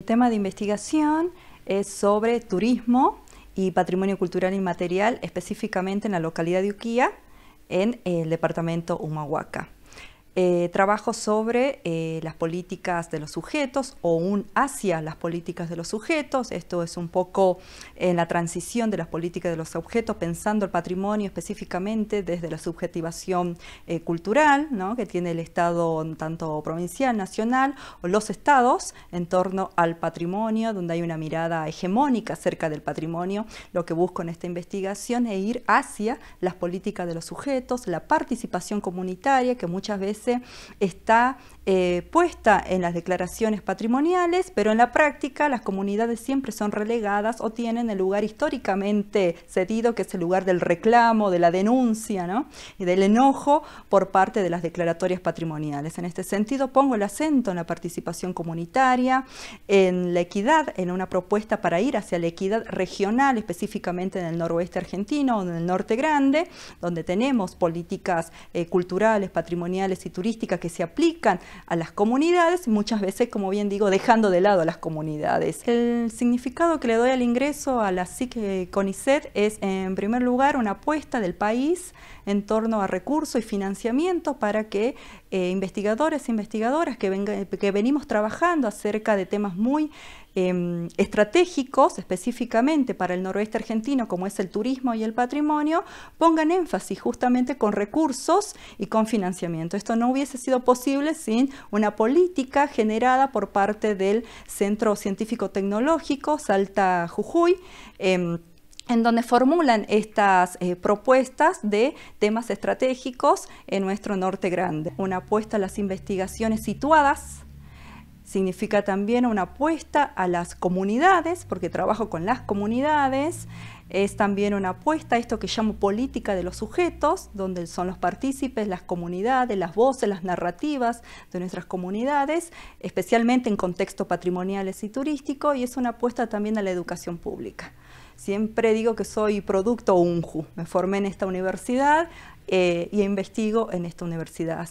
El tema de investigación es sobre turismo y patrimonio cultural inmaterial, específicamente en la localidad de Uquía, en el departamento Humahuaca. Eh, trabajo sobre eh, las políticas de los sujetos o un hacia las políticas de los sujetos. Esto es un poco en la transición de las políticas de los objetos, pensando el patrimonio específicamente desde la subjetivación eh, cultural que tiene el Estado tanto provincial, nacional o los estados en torno al patrimonio, donde hay una mirada hegemónica acerca del patrimonio. Lo que busco en esta investigación es ir hacia las políticas de los sujetos, la participación comunitaria que muchas veces está eh, puesta en las declaraciones patrimoniales, pero en la práctica las comunidades siempre son relegadas o tienen el lugar históricamente cedido, que es el lugar del reclamo, de la denuncia y del enojo por parte de las declaratorias patrimoniales. En este sentido, pongo el acento en la participación comunitaria, en la equidad, en una propuesta para ir hacia la equidad regional, específicamente en el noroeste argentino o en el norte grande, donde tenemos políticas eh, culturales, patrimoniales y turística que se aplican a las comunidades, muchas veces, como bien digo, dejando de lado a las comunidades. El significado que le doy al ingreso a la SIC eh, CONICET es, en primer lugar, una apuesta del país en torno a recursos y financiamiento para que eh, investigadores e investigadoras que, que venimos trabajando acerca de temas muy em, estratégicos específicamente para el noroeste argentino, como es el turismo y el patrimonio, pongan énfasis justamente con recursos y con financiamiento. Esto no hubiese sido posible sin una política generada por parte del Centro Científico Tecnológico Salta Jujuy. Em, en donde formulan estas eh, propuestas de temas estratégicos en nuestro norte grande. Una apuesta a las investigaciones situadas significa también una apuesta a las comunidades, porque trabajo con las comunidades, es también una apuesta a esto que llamo política de los sujetos, donde son los partícipes, las comunidades, las voces, las narrativas de nuestras comunidades, especialmente en contextos patrimoniales y turístico, y es una apuesta también a la educación pública. Siempre digo que soy producto UNJU, me formé en esta universidad eh, y investigo en esta universidad.